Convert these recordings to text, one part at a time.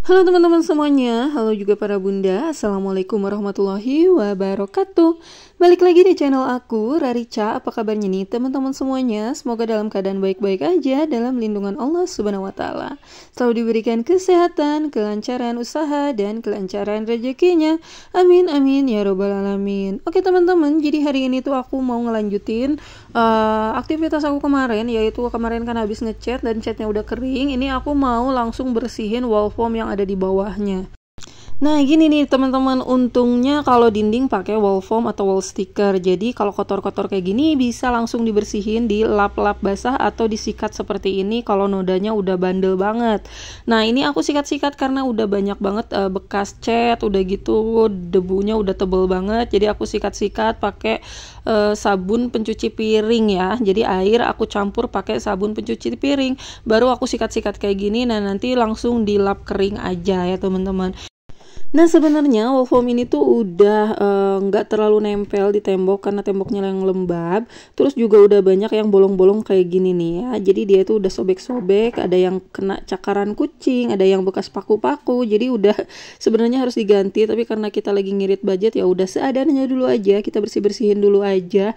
Halo teman-teman semuanya, halo juga para bunda Assalamualaikum warahmatullahi wabarakatuh Balik lagi di channel aku, Rarica Apa kabarnya nih teman-teman semuanya? Semoga dalam keadaan baik-baik aja Dalam lindungan Allah subhanahu wa ta'ala Selalu diberikan kesehatan, kelancaran usaha Dan kelancaran rezekinya Amin, amin, ya robbal alamin Oke teman-teman, jadi hari ini tuh aku mau ngelanjutin uh, Aktivitas aku kemarin Yaitu kemarin kan habis ngechat dan chatnya udah kering Ini aku mau langsung bersihin wall foam yang ada di bawahnya Nah gini nih teman-teman untungnya kalau dinding pakai wall foam atau wall sticker jadi kalau kotor-kotor kayak gini bisa langsung dibersihin di lap-lap basah atau disikat seperti ini kalau nodanya udah bandel banget. Nah ini aku sikat-sikat karena udah banyak banget uh, bekas cat udah gitu debunya udah tebel banget jadi aku sikat-sikat pakai uh, sabun pencuci piring ya jadi air aku campur pakai sabun pencuci piring baru aku sikat-sikat kayak gini nah nanti langsung dilap kering aja ya teman-teman. Nah sebenarnya wall foam ini tuh udah eh, nggak uh, terlalu nempel di tembok karena temboknya yang lembab. Terus juga udah banyak yang bolong-bolong kayak gini nih ya. Jadi dia tuh udah sobek-sobek, ada yang kena cakaran kucing, ada yang bekas paku-paku. Jadi udah sebenarnya harus diganti. Tapi karena kita lagi ngirit budget ya udah seadanya dulu aja. Kita bersih-bersihin dulu aja.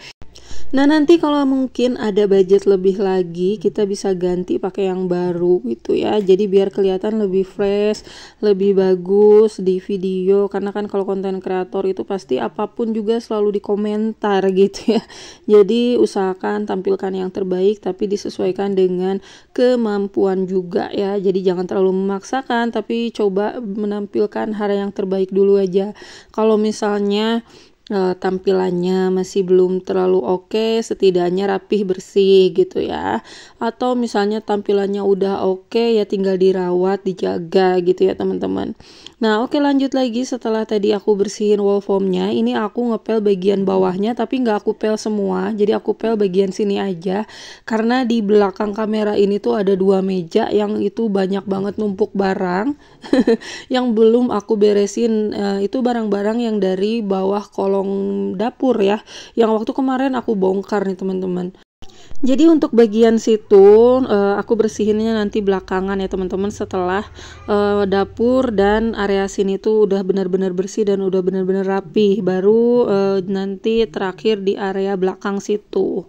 Nah nanti kalau mungkin ada budget lebih lagi kita bisa ganti pakai yang baru gitu ya. Jadi biar kelihatan lebih fresh, lebih bagus di video. Karena kan kalau konten kreator itu pasti apapun juga selalu dikomentar gitu ya. Jadi usahakan tampilkan yang terbaik tapi disesuaikan dengan kemampuan juga ya. Jadi jangan terlalu memaksakan tapi coba menampilkan hal yang terbaik dulu aja. Kalau misalnya uh, tampilannya masih belum terlalu oke, okay, setidaknya rapih bersih gitu ya. Atau misalnya tampilannya udah oke okay, ya tinggal dirawat, dijaga gitu ya teman-teman. Nah oke lanjut lagi setelah tadi aku bersihin wall foamnya ini aku ngepel bagian bawahnya tapi nggak aku pel semua jadi aku pel bagian sini aja karena di belakang kamera ini tuh ada dua meja yang itu banyak banget numpuk barang yang belum aku beresin uh, itu barang-barang yang dari bawah kolong dapur ya yang waktu kemarin aku bongkar nih teman-teman jadi untuk bagian situ eh, aku bersihinnya nanti belakangan ya teman-teman setelah eh, dapur dan area sini tuh udah benar-benar bersih dan udah benar-benar rapi. Baru eh, nanti terakhir di area belakang situ.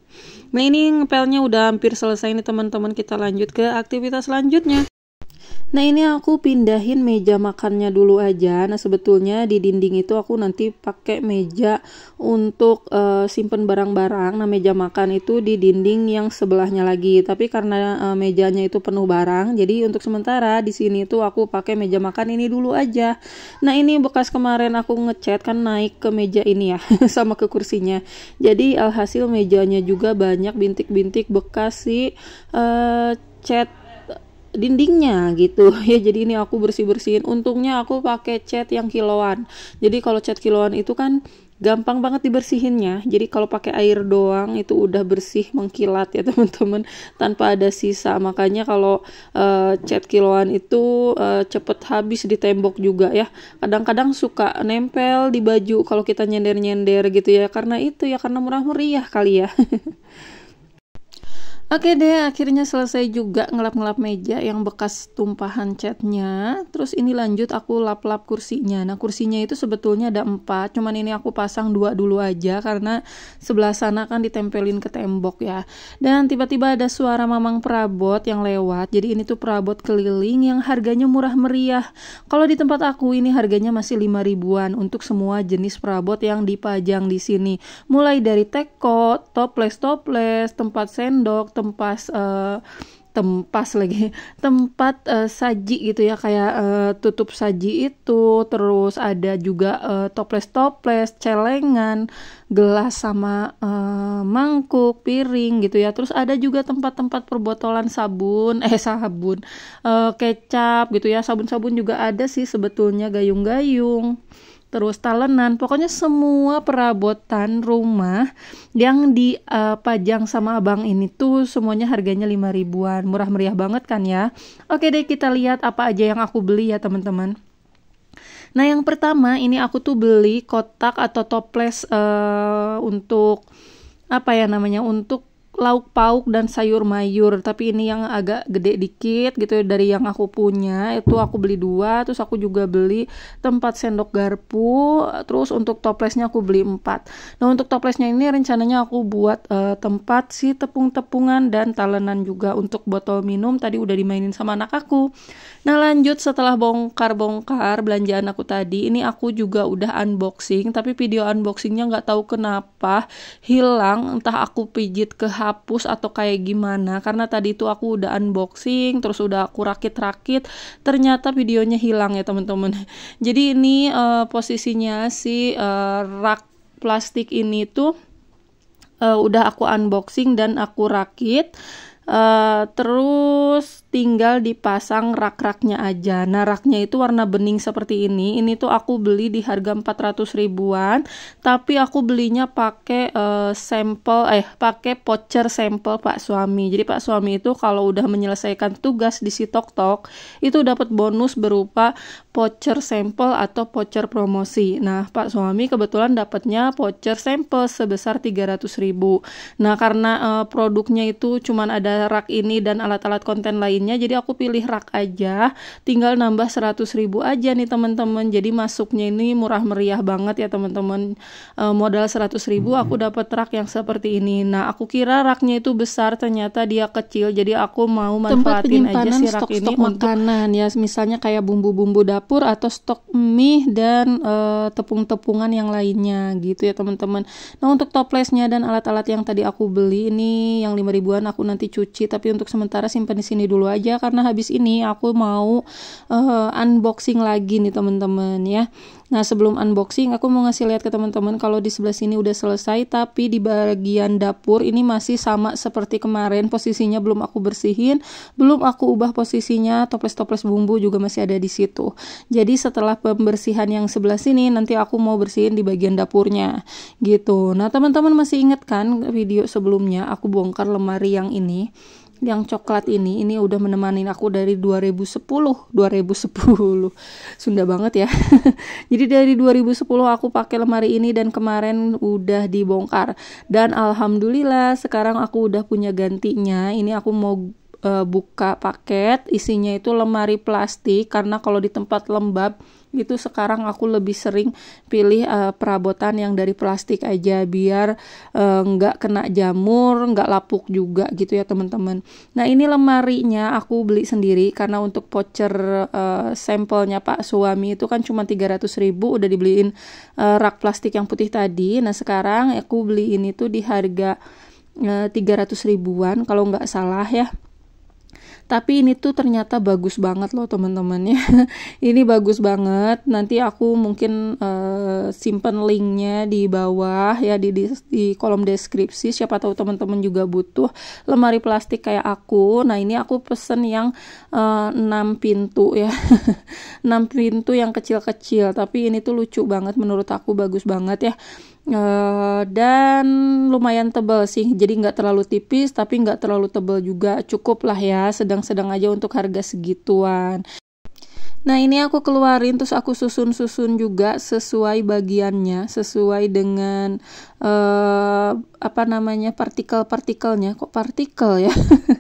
Nah ini ngepelnya udah hampir selesai nih teman-teman kita lanjut ke aktivitas selanjutnya. Nah ini aku pindahin meja makannya dulu aja. Nah sebetulnya di dinding itu aku nanti pakai meja untuk uh, simpen barang-barang. Nah meja makan itu di dinding yang sebelahnya lagi. Tapi karena uh, mejanya itu penuh barang, jadi untuk sementara di sini tuh aku pakai meja makan ini dulu aja. Nah ini bekas kemarin aku ngechat kan naik ke meja ini ya sama ke kursinya. Jadi alhasil mejanya juga banyak bintik-bintik bekas si uh, eh, cat dindingnya gitu ya jadi ini aku bersih bersihin untungnya aku pakai cat yang kiloan jadi kalau cat kiloan itu kan gampang banget dibersihinnya jadi kalau pakai air doang itu udah bersih mengkilat ya teman-teman tanpa ada sisa makanya kalau uh, cat kiloan itu uh, cepet habis di tembok juga ya kadang-kadang suka nempel di baju kalau kita nyender-nyender gitu ya karena itu ya karena murah meriah ya kali ya Oke deh, akhirnya selesai juga ngelap-ngelap meja yang bekas tumpahan catnya. Terus ini lanjut aku lap-lap kursinya. Nah kursinya itu sebetulnya ada empat, cuman ini aku pasang dua dulu aja karena sebelah sana kan ditempelin ke tembok ya. Dan tiba-tiba ada suara mamang perabot yang lewat. Jadi ini tuh perabot keliling yang harganya murah meriah. Kalau di tempat aku ini harganya masih lima ribuan untuk semua jenis perabot yang dipajang di sini. Mulai dari teko, toples-toples, tempat sendok, tempat tempas uh, tempas lagi tempat uh, saji gitu ya kayak uh, tutup saji itu terus ada juga uh, toples toples celengan gelas sama uh, mangkuk piring gitu ya terus ada juga tempat-tempat perbotolan sabun eh sabun uh, kecap gitu ya sabun-sabun juga ada sih sebetulnya gayung-gayung terus talenan, pokoknya semua perabotan rumah yang dipajang eh, uh, sama abang ini tuh semuanya harganya 5 ribuan, murah meriah banget kan ya. Oke deh kita lihat apa aja yang aku beli ya teman-teman. Nah yang pertama ini aku tuh beli kotak atau toples uh, untuk apa ya namanya untuk lauk pauk dan sayur mayur tapi ini yang agak gede dikit gitu ya, dari yang aku punya itu aku beli dua terus aku juga beli tempat sendok garpu terus untuk toplesnya aku beli empat nah untuk toplesnya ini rencananya aku buat uh, tempat si tepung-tepungan dan talenan juga untuk botol minum tadi udah dimainin sama anak aku nah lanjut setelah bongkar-bongkar belanjaan aku tadi ini aku juga udah unboxing tapi video unboxingnya nggak tahu kenapa hilang entah aku pijit ke dihapus atau kayak gimana karena tadi itu aku udah unboxing terus udah aku rakit-rakit ternyata videonya hilang ya teman-teman jadi ini uh, posisinya si uh, rak plastik ini tuh uh, udah aku unboxing dan aku rakit uh, terus tinggal dipasang rak-raknya aja. Nah, raknya itu warna bening seperti ini. Ini tuh aku beli di harga 400 ribuan, tapi aku belinya pakai uh, sampel eh pakai voucher sampel Pak suami. Jadi Pak suami itu kalau udah menyelesaikan tugas di tok, itu dapat bonus berupa voucher sampel atau voucher promosi. Nah, Pak suami kebetulan dapatnya voucher sampel sebesar 300 ribu. Nah, karena uh, produknya itu cuman ada rak ini dan alat-alat konten lain lainnya jadi aku pilih rak aja tinggal nambah 100 ribu aja nih teman-teman jadi masuknya ini murah meriah banget ya teman-teman e, modal 100 ribu aku dapat rak yang seperti ini nah aku kira raknya itu besar ternyata dia kecil jadi aku mau manfaatin aja si rak stok, ini stok untuk makanan ya misalnya kayak bumbu-bumbu dapur atau stok mie dan e, tepung-tepungan yang lainnya gitu ya teman-teman nah untuk toplesnya dan alat-alat yang tadi aku beli ini yang 5 ribuan aku nanti cuci tapi untuk sementara simpan di sini dulu aja karena habis ini aku mau uh, unboxing lagi nih teman-teman ya. Nah, sebelum unboxing aku mau ngasih lihat ke teman-teman kalau di sebelah sini udah selesai tapi di bagian dapur ini masih sama seperti kemarin posisinya belum aku bersihin, belum aku ubah posisinya, toples-toples bumbu juga masih ada di situ. Jadi setelah pembersihan yang sebelah sini nanti aku mau bersihin di bagian dapurnya gitu. Nah, teman-teman masih ingat kan video sebelumnya aku bongkar lemari yang ini? yang coklat ini ini udah menemani aku dari 2010 2010 Sunda banget ya jadi dari 2010 aku pakai lemari ini dan kemarin udah dibongkar dan alhamdulillah sekarang aku udah punya gantinya ini aku mau uh, buka paket isinya itu lemari plastik karena kalau di tempat lembab gitu sekarang aku lebih sering pilih uh, perabotan yang dari plastik aja biar eh, nggak uh, kena jamur nggak lapuk juga gitu ya teman-teman nah ini lemarinya aku beli sendiri karena untuk voucher uh, sampelnya pak suami itu kan cuma 300 ribu udah dibeliin uh, rak plastik yang putih tadi nah sekarang aku beli ini tuh di harga uh, 300 ribuan kalau nggak salah ya tapi ini tuh ternyata bagus banget loh teman-teman ya ini bagus banget nanti aku mungkin uh, simpen linknya di bawah ya di, di di kolom deskripsi siapa tahu teman-teman juga butuh lemari plastik kayak aku nah ini aku pesen yang uh, eh, 6 pintu ya 6 pintu yang kecil-kecil tapi ini tuh lucu banget menurut aku bagus banget ya Uh, dan lumayan tebal sih jadi nggak terlalu tipis tapi nggak terlalu tebal juga cukup lah ya sedang-sedang aja untuk harga segituan Nah ini aku keluarin terus aku susun-susun juga sesuai bagiannya, sesuai dengan uh, apa namanya partikel-partikelnya. Kok partikel ya?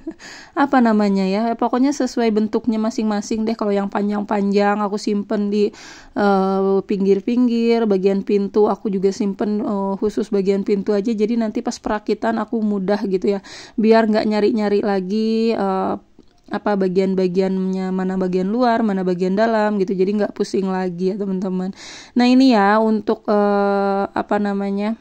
apa namanya ya? Pokoknya sesuai bentuknya masing-masing deh. Kalau yang panjang-panjang aku simpen di eh, pinggir-pinggir, uh, bagian pintu aku juga simpen uh, khusus bagian pintu aja. Jadi nanti pas perakitan aku mudah gitu ya, biar nggak nyari-nyari lagi. Uh, apa bagian-bagiannya mana bagian luar mana bagian dalam gitu jadi nggak pusing lagi ya teman-teman nah ini ya untuk uh, apa namanya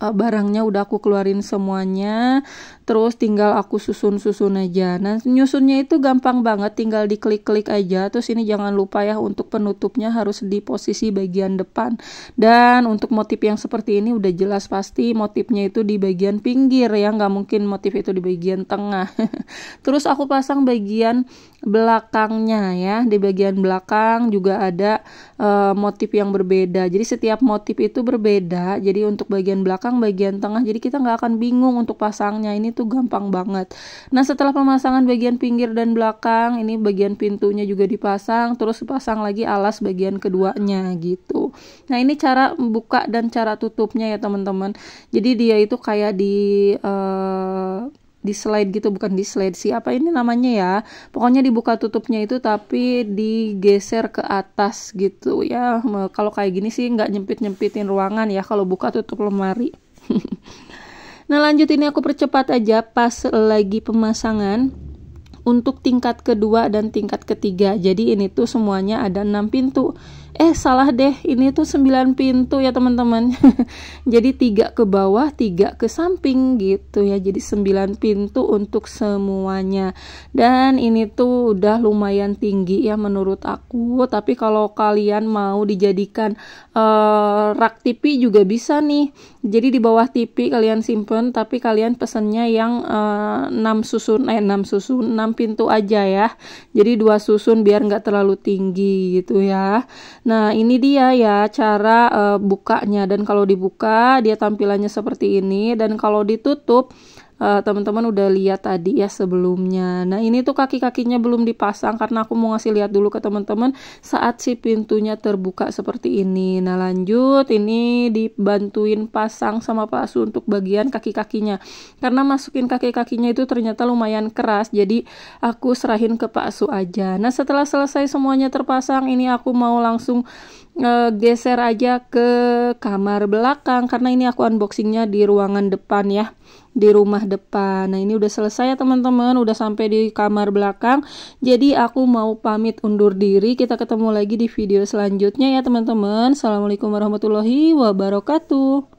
uh, barangnya udah aku keluarin semuanya terus tinggal aku susun-susun aja. Nah, nyusunnya itu gampang banget, tinggal diklik-klik aja. Terus ini jangan lupa ya untuk penutupnya harus di posisi bagian depan. Dan untuk motif yang seperti ini udah jelas pasti motifnya itu di bagian pinggir ya, nggak mungkin motif itu di bagian tengah. terus aku pasang bagian belakangnya ya, di bagian belakang juga ada uh, motif yang berbeda. Jadi setiap motif itu berbeda. Jadi untuk bagian belakang, bagian tengah, jadi kita nggak akan bingung untuk pasangnya. Ini itu gampang banget. Nah, setelah pemasangan bagian pinggir dan belakang, ini bagian pintunya juga dipasang, terus pasang lagi alas bagian keduanya gitu. Nah, ini cara buka dan cara tutupnya ya, teman-teman. Jadi dia itu kayak di uh, di slide gitu bukan di slide sih apa ini namanya ya pokoknya dibuka tutupnya itu tapi digeser ke atas gitu ya kalau kayak gini sih nggak nyempit nyempitin ruangan ya kalau buka tutup lemari Nah lanjut ini aku percepat aja pas lagi pemasangan untuk tingkat kedua dan tingkat ketiga. Jadi ini tuh semuanya ada enam pintu eh salah deh ini tuh 9 pintu ya teman-teman jadi tiga ke bawah tiga ke samping gitu ya jadi 9 pintu untuk semuanya dan ini tuh udah lumayan tinggi ya menurut aku tapi kalau kalian mau dijadikan uh, rak tipi juga bisa nih jadi di bawah tipi kalian simpen tapi kalian pesennya yang uh, eh, 6 susun eh 6 susun 6 pintu aja ya jadi dua susun biar nggak terlalu tinggi gitu ya Nah, ini dia ya cara uh, bukanya dan kalau dibuka dia tampilannya seperti ini dan kalau ditutup uh, teman-teman udah lihat tadi ya sebelumnya. Nah, ini tuh kaki-kakinya belum dipasang karena aku mau ngasih lihat dulu ke teman-teman saat si pintunya terbuka seperti ini. Nah, lanjut ini dibantuin pasang sama Pak Su untuk bagian kaki-kakinya. Karena masukin kaki-kakinya itu ternyata lumayan keras, jadi aku serahin ke Pak Su aja. Nah, setelah selesai semuanya terpasang, ini aku mau langsung eh, geser aja ke kamar belakang karena ini aku unboxingnya di ruangan depan ya di rumah depan. Nah, ini udah selesai ya teman-teman, udah sampai di kamar belakang. Jadi aku mau pamit undur diri. Kita ketemu lagi di video selanjutnya ya teman-teman. Assalamualaikum warahmatullahi wabarakatuh.